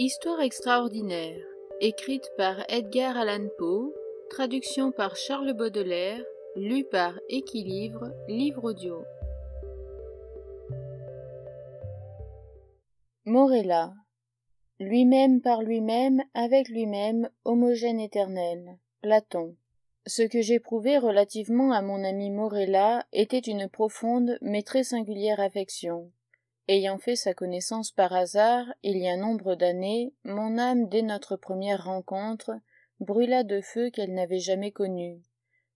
Histoire extraordinaire, écrite par Edgar Allan Poe, traduction par Charles Baudelaire, lu par Équilibre, livre audio. Morella, lui-même par lui-même, avec lui-même, homogène éternel. Platon. Ce que j'éprouvais relativement à mon ami Morella était une profonde mais très singulière affection. Ayant fait sa connaissance par hasard, il y a nombre d'années, mon âme, dès notre première rencontre, brûla de feux qu'elle n'avait jamais connus.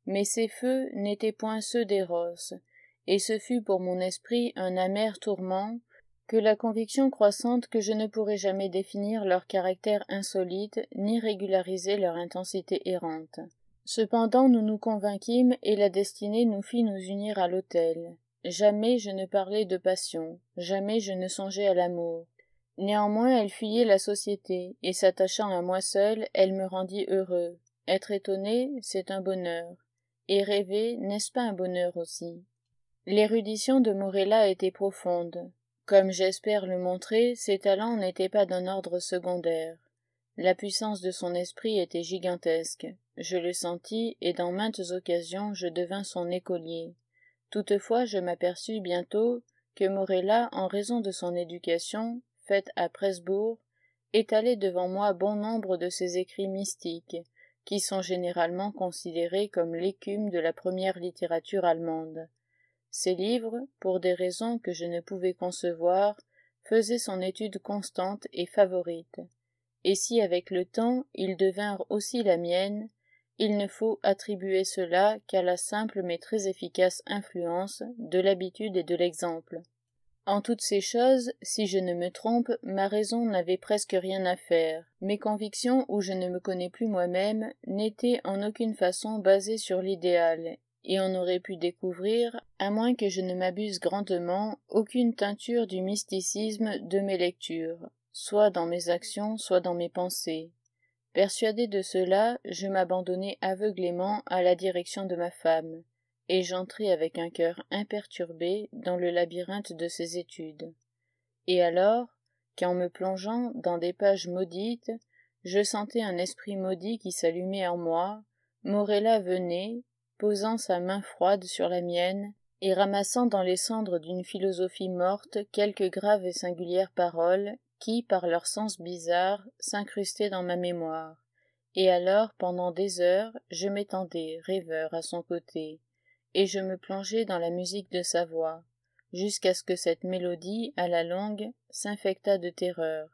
Mais ces feux n'étaient point ceux des roses, et ce fut pour mon esprit un amer tourment que la conviction croissante que je ne pourrais jamais définir leur caractère insolite ni régulariser leur intensité errante. Cependant nous nous convainquîmes et la destinée nous fit nous unir à l'autel. Jamais je ne parlais de passion, jamais je ne songeais à l'amour. Néanmoins elle fuyait la société, et s'attachant à moi seule elle me rendit heureux. Être étonné, c'est un bonheur. Et rêver, n'est-ce pas un bonheur aussi L'érudition de Morella était profonde. Comme j'espère le montrer, ses talents n'étaient pas d'un ordre secondaire. La puissance de son esprit était gigantesque. Je le sentis, et dans maintes occasions je devins son écolier toutefois je m'aperçus bientôt que morella en raison de son éducation faite à presbourg étalait devant moi bon nombre de ses écrits mystiques qui sont généralement considérés comme l'écume de la première littérature allemande ces livres pour des raisons que je ne pouvais concevoir faisaient son étude constante et favorite et si avec le temps ils devinrent aussi la mienne il ne faut attribuer cela qu'à la simple mais très efficace influence de l'habitude et de l'exemple. En toutes ces choses, si je ne me trompe, ma raison n'avait presque rien à faire. Mes convictions, où je ne me connais plus moi-même, n'étaient en aucune façon basées sur l'idéal, et on aurait pu découvrir, à moins que je ne m'abuse grandement, aucune teinture du mysticisme de mes lectures, soit dans mes actions, soit dans mes pensées. Persuadé de cela, je m'abandonnai aveuglément à la direction de ma femme, et j'entrai avec un cœur imperturbé dans le labyrinthe de ses études. Et alors, qu'en me plongeant dans des pages maudites, je sentais un esprit maudit qui s'allumait en moi, Morella venait, posant sa main froide sur la mienne, et ramassant dans les cendres d'une philosophie morte quelques graves et singulières paroles qui, par leur sens bizarre, s'incrustaient dans ma mémoire. Et alors, pendant des heures, je m'étendais, rêveur, à son côté, et je me plongeais dans la musique de sa voix, jusqu'à ce que cette mélodie, à la longue, s'infectât de terreur,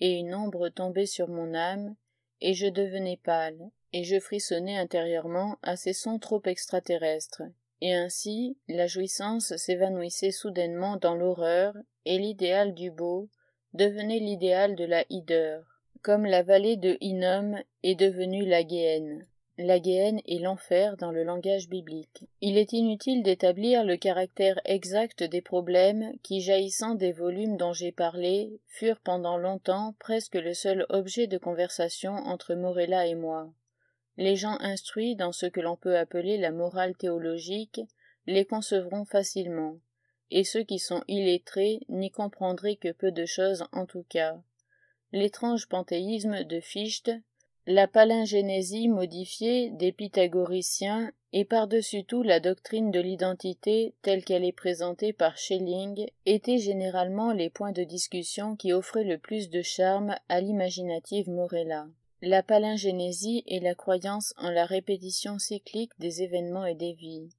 et une ombre tombait sur mon âme, et je devenais pâle, et je frissonnais intérieurement à ces sons trop extraterrestres, et ainsi la jouissance s'évanouissait soudainement dans l'horreur, et l'idéal du beau, devenait l'idéal de la hideur, comme la vallée de Hinnom est devenue la l'agéenne La est l'enfer dans le langage biblique. Il est inutile d'établir le caractère exact des problèmes qui, jaillissant des volumes dont j'ai parlé, furent pendant longtemps presque le seul objet de conversation entre Morella et moi. Les gens instruits dans ce que l'on peut appeler la morale théologique les concevront facilement et ceux qui sont illettrés n'y comprendraient que peu de choses en tout cas. L'étrange panthéisme de Fichte, la palingénésie modifiée des pythagoriciens et par-dessus tout la doctrine de l'identité telle qu'elle est présentée par Schelling étaient généralement les points de discussion qui offraient le plus de charme à l'imaginative Morella. La palingénésie est la croyance en la répétition cyclique des événements et des vies.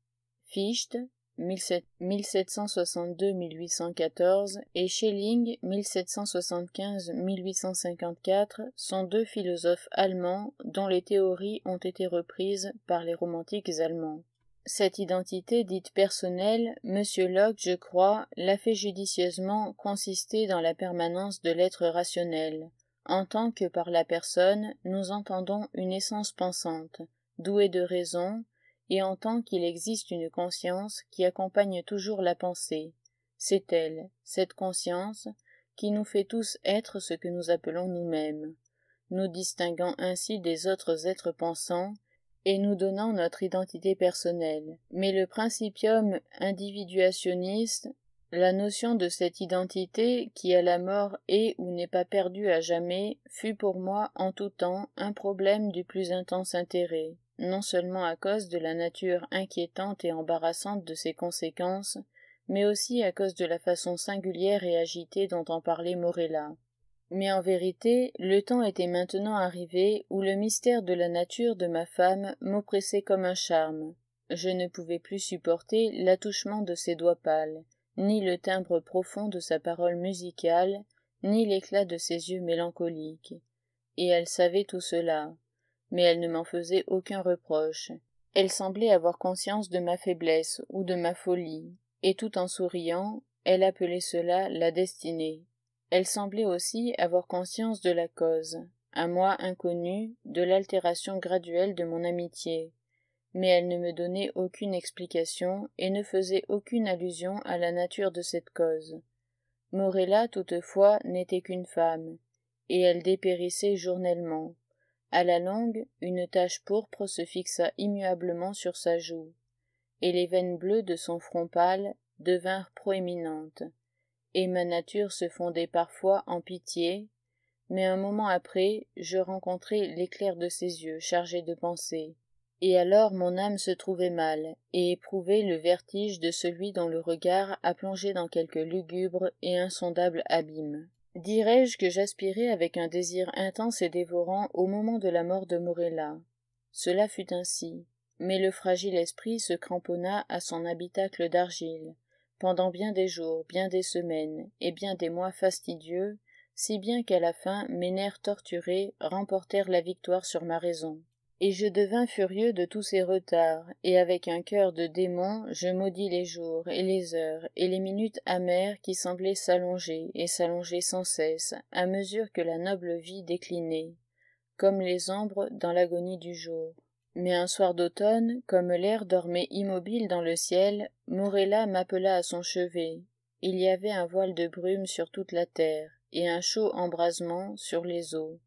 Fichte, 1762-1814 et Schelling 1775-1854 sont deux philosophes allemands dont les théories ont été reprises par les romantiques allemands. Cette identité dite personnelle, M. Locke, je crois, l'a fait judicieusement consister dans la permanence de l'être rationnel, en tant que par la personne nous entendons une essence pensante, douée de raison, et en tant qu'il existe une conscience qui accompagne toujours la pensée. C'est elle, cette conscience, qui nous fait tous être ce que nous appelons nous-mêmes, nous distinguant ainsi des autres êtres pensants et nous donnant notre identité personnelle. Mais le principium individuationniste, la notion de cette identité qui à la mort est ou n'est pas perdue à jamais, fut pour moi en tout temps un problème du plus intense intérêt non seulement à cause de la nature inquiétante et embarrassante de ses conséquences, mais aussi à cause de la façon singulière et agitée dont en parlait Morella. Mais en vérité, le temps était maintenant arrivé où le mystère de la nature de ma femme m'oppressait comme un charme. Je ne pouvais plus supporter l'attouchement de ses doigts pâles, ni le timbre profond de sa parole musicale, ni l'éclat de ses yeux mélancoliques. Et elle savait tout cela mais elle ne m'en faisait aucun reproche. Elle semblait avoir conscience de ma faiblesse ou de ma folie, et tout en souriant, elle appelait cela la destinée. Elle semblait aussi avoir conscience de la cause, à moi inconnue, de l'altération graduelle de mon amitié, mais elle ne me donnait aucune explication et ne faisait aucune allusion à la nature de cette cause. Morella, toutefois, n'était qu'une femme, et elle dépérissait journellement. À la longue, une tache pourpre se fixa immuablement sur sa joue, et les veines bleues de son front pâle devinrent proéminentes, et ma nature se fondait parfois en pitié, mais un moment après je rencontrai l'éclair de ses yeux chargés de pensées, et alors mon âme se trouvait mal, et éprouvait le vertige de celui dont le regard a plongé dans quelque lugubre et insondable abîme dirai je que j'aspirais avec un désir intense et dévorant au moment de la mort de Morella. Cela fut ainsi, mais le fragile esprit se cramponna à son habitacle d'argile, pendant bien des jours, bien des semaines et bien des mois fastidieux, si bien qu'à la fin mes nerfs torturés remportèrent la victoire sur ma raison et je devins furieux de tous ces retards, et avec un cœur de démon, je maudis les jours et les heures et les minutes amères qui semblaient s'allonger et s'allonger sans cesse, à mesure que la noble vie déclinait, comme les ombres dans l'agonie du jour. Mais un soir d'automne, comme l'air dormait immobile dans le ciel, Morella m'appela à son chevet. Il y avait un voile de brume sur toute la terre, et un chaud embrasement sur les eaux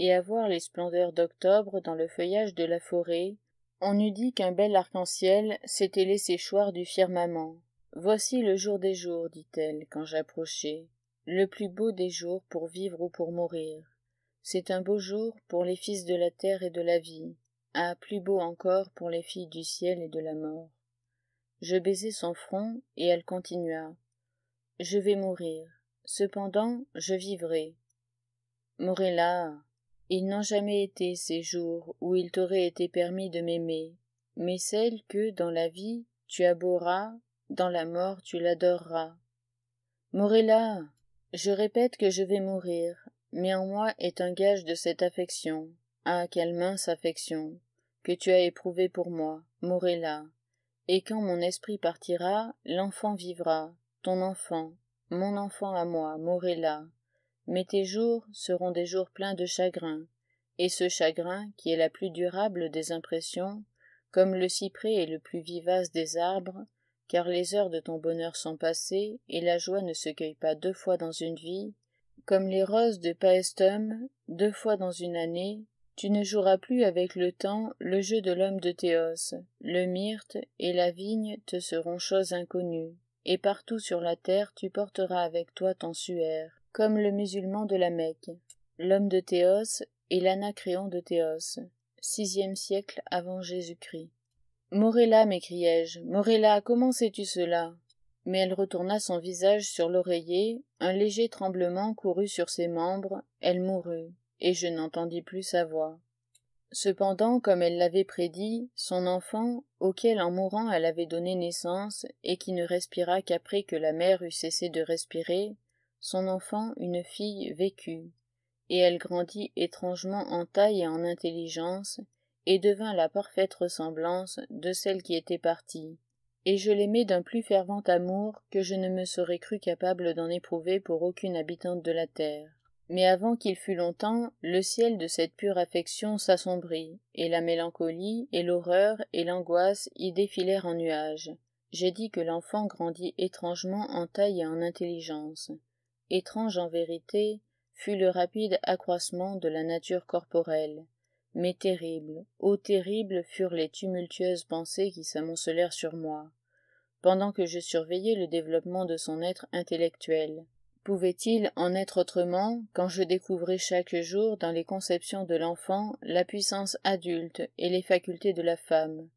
et à voir les splendeurs d'octobre dans le feuillage de la forêt, on eût dit qu'un bel arc-en-ciel s'était laissé choir du firmament. Voici le jour des jours, dit-elle, quand j'approchai, le plus beau des jours pour vivre ou pour mourir. C'est un beau jour pour les fils de la terre et de la vie, ah, plus beau encore pour les filles du ciel et de la mort. Je baisai son front, et elle continua. Je vais mourir. Cependant, je vivrai. Morella, ils n'ont jamais été ces jours où il t'aurait été permis de m'aimer, mais celle que, dans la vie, tu abhorras, dans la mort tu l'adoreras. Morella, je répète que je vais mourir, mais en moi est un gage de cette affection. Ah, quelle mince affection que tu as éprouvée pour moi, Morella. Et quand mon esprit partira, l'enfant vivra, ton enfant, mon enfant à moi, Morella mais tes jours seront des jours pleins de chagrin, et ce chagrin, qui est la plus durable des impressions, comme le cyprès est le plus vivace des arbres, car les heures de ton bonheur sont passées, et la joie ne se cueille pas deux fois dans une vie, comme les roses de Paestum, deux fois dans une année, tu ne joueras plus avec le temps le jeu de l'homme de Théos, le myrte et la vigne te seront choses inconnues, et partout sur la terre tu porteras avec toi ton suaire, comme le musulman de la Mecque, l'homme de Théos et l'anacréon de Théos, sixième siècle avant Jésus-Christ. Morella, m'écriai-je, Morella, comment sais-tu cela Mais elle retourna son visage sur l'oreiller, un léger tremblement courut sur ses membres, elle mourut, et je n'entendis plus sa voix. Cependant, comme elle l'avait prédit, son enfant, auquel en mourant elle avait donné naissance, et qui ne respira qu'après que la mère eut cessé de respirer, son enfant une fille vécut, et elle grandit étrangement en taille et en intelligence, et devint la parfaite ressemblance de celle qui était partie, et je l'aimais d'un plus fervent amour que je ne me serais cru capable d'en éprouver pour aucune habitante de la terre. Mais avant qu'il fût longtemps, le ciel de cette pure affection s'assombrit, et la mélancolie, et l'horreur, et l'angoisse y défilèrent en nuages. J'ai dit que l'enfant grandit étrangement en taille et en intelligence. Étrange en vérité fut le rapide accroissement de la nature corporelle, mais terrible, ô terribles furent les tumultueuses pensées qui s'amoncelèrent sur moi, pendant que je surveillais le développement de son être intellectuel. Pouvait-il en être autrement quand je découvrais chaque jour dans les conceptions de l'enfant la puissance adulte et les facultés de la femme,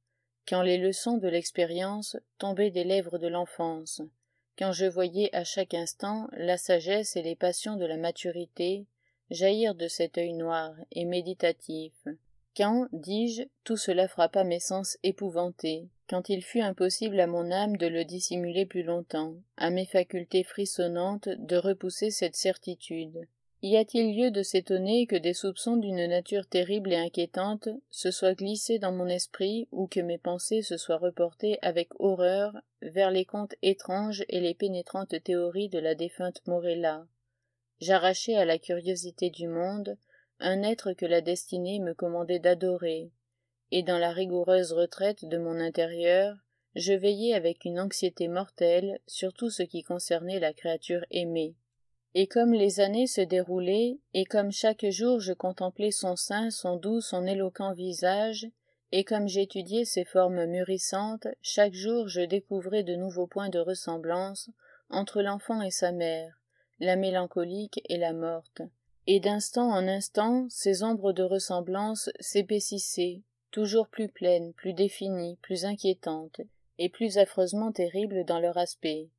quand les leçons de l'expérience tombaient des lèvres de l'enfance, quand je voyais à chaque instant la sagesse et les passions de la maturité jaillir de cet œil noir et méditatif. Quand, dis-je, tout cela frappa mes sens épouvantés, quand il fut impossible à mon âme de le dissimuler plus longtemps, à mes facultés frissonnantes de repousser cette certitude. Y a-t-il lieu de s'étonner que des soupçons d'une nature terrible et inquiétante se soient glissés dans mon esprit ou que mes pensées se soient reportées avec horreur vers les contes étranges et les pénétrantes théories de la défunte Morella J'arrachai à la curiosité du monde un être que la destinée me commandait d'adorer, et dans la rigoureuse retraite de mon intérieur, je veillais avec une anxiété mortelle sur tout ce qui concernait la créature aimée et comme les années se déroulaient, et comme chaque jour je contemplais son sein, son doux, son éloquent visage, et comme j'étudiais ses formes mûrissantes, chaque jour je découvrais de nouveaux points de ressemblance entre l'enfant et sa mère, la mélancolique et la morte. Et d'instant en instant, ces ombres de ressemblance s'épaississaient, toujours plus pleines, plus définies, plus inquiétantes, et plus affreusement terribles dans leur aspect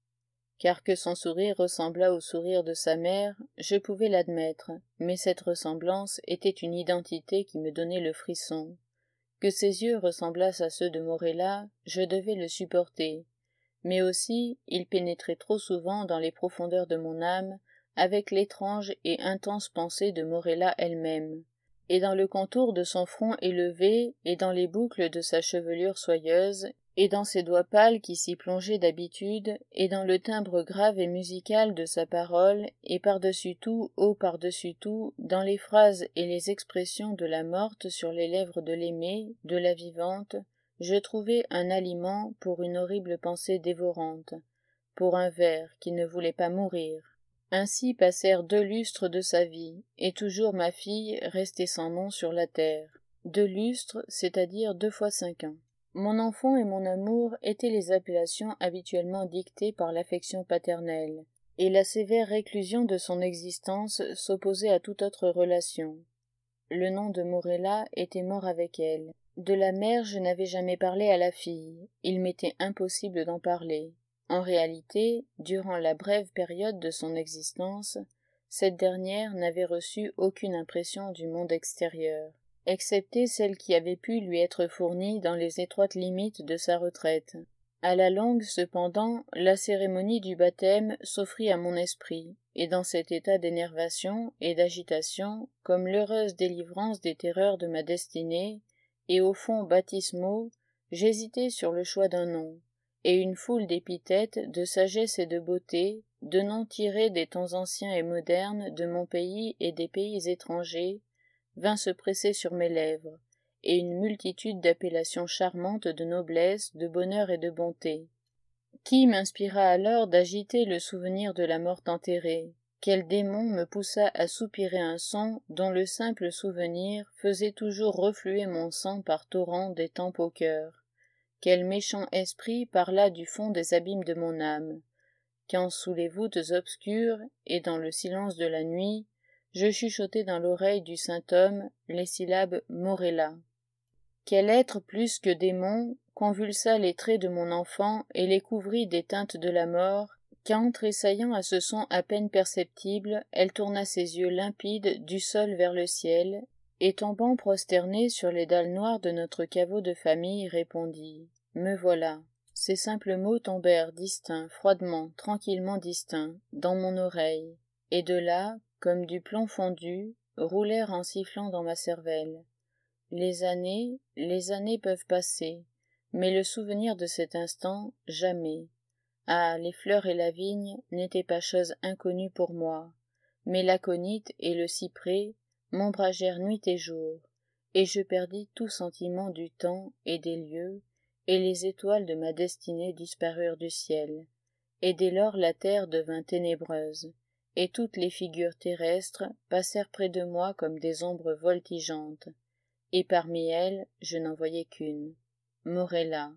car que son sourire ressembla au sourire de sa mère, je pouvais l'admettre, mais cette ressemblance était une identité qui me donnait le frisson. Que ses yeux ressemblassent à ceux de Morella, je devais le supporter, mais aussi il pénétrait trop souvent dans les profondeurs de mon âme avec l'étrange et intense pensée de Morella elle-même, et dans le contour de son front élevé et dans les boucles de sa chevelure soyeuse, et dans ses doigts pâles qui s'y plongeaient d'habitude, et dans le timbre grave et musical de sa parole, et par-dessus tout, oh par-dessus tout, dans les phrases et les expressions de la morte sur les lèvres de l'aimée, de la vivante, je trouvais un aliment pour une horrible pensée dévorante, pour un ver qui ne voulait pas mourir. Ainsi passèrent deux lustres de sa vie, et toujours ma fille restait sans nom sur la terre. Deux lustres, c'est-à-dire deux fois cinq ans. Mon enfant et mon amour étaient les appellations habituellement dictées par l'affection paternelle, et la sévère réclusion de son existence s'opposait à toute autre relation. Le nom de Morella était mort avec elle. De la mère je n'avais jamais parlé à la fille, il m'était impossible d'en parler. En réalité, durant la brève période de son existence, cette dernière n'avait reçu aucune impression du monde extérieur excepté celle qui avait pu lui être fournie dans les étroites limites de sa retraite. À la longue, cependant, la cérémonie du baptême s'offrit à mon esprit, et dans cet état d'énervation et d'agitation, comme l'heureuse délivrance des terreurs de ma destinée, et au fond baptismaux, j'hésitais sur le choix d'un nom, et une foule d'épithètes, de sagesse et de beauté, de noms tirés des temps anciens et modernes de mon pays et des pays étrangers, vint se presser sur mes lèvres, et une multitude d'appellations charmantes de noblesse, de bonheur et de bonté. Qui m'inspira alors d'agiter le souvenir de la morte enterrée Quel démon me poussa à soupirer un son dont le simple souvenir faisait toujours refluer mon sang par torrents des tempes au cœur Quel méchant esprit parla du fond des abîmes de mon âme Quand sous les voûtes obscures et dans le silence de la nuit, je chuchotai dans l'oreille du saint homme les syllabes morella quel être plus que démon convulsa les traits de mon enfant et les couvrit des teintes de la mort quand tressaillant à ce son à peine perceptible elle tourna ses yeux limpides du sol vers le ciel et tombant prosternée sur les dalles noires de notre caveau de famille répondit me voilà ces simples mots tombèrent distincts froidement tranquillement distincts dans mon oreille et de là comme du plomb fondu, roulèrent en sifflant dans ma cervelle. Les années, les années peuvent passer, mais le souvenir de cet instant, jamais. Ah, les fleurs et la vigne n'étaient pas choses inconnues pour moi, mais l'aconite et le cyprès m'ombragèrent nuit et jour, et je perdis tout sentiment du temps et des lieux, et les étoiles de ma destinée disparurent du ciel, et dès lors la terre devint ténébreuse, et toutes les figures terrestres passèrent près de moi comme des ombres voltigeantes, et parmi elles je n'en voyais qu'une, Morella.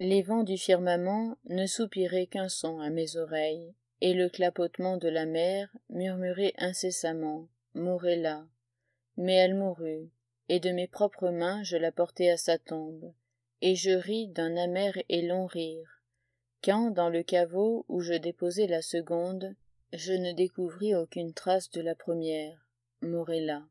Les vents du firmament ne soupiraient qu'un son à mes oreilles, et le clapotement de la mer murmurait incessamment Morella. Mais elle mourut, et de mes propres mains je la portai à sa tombe, et je ris d'un amer et long rire, quand, dans le caveau où je déposai la seconde, je ne découvris aucune trace de la première, Morella.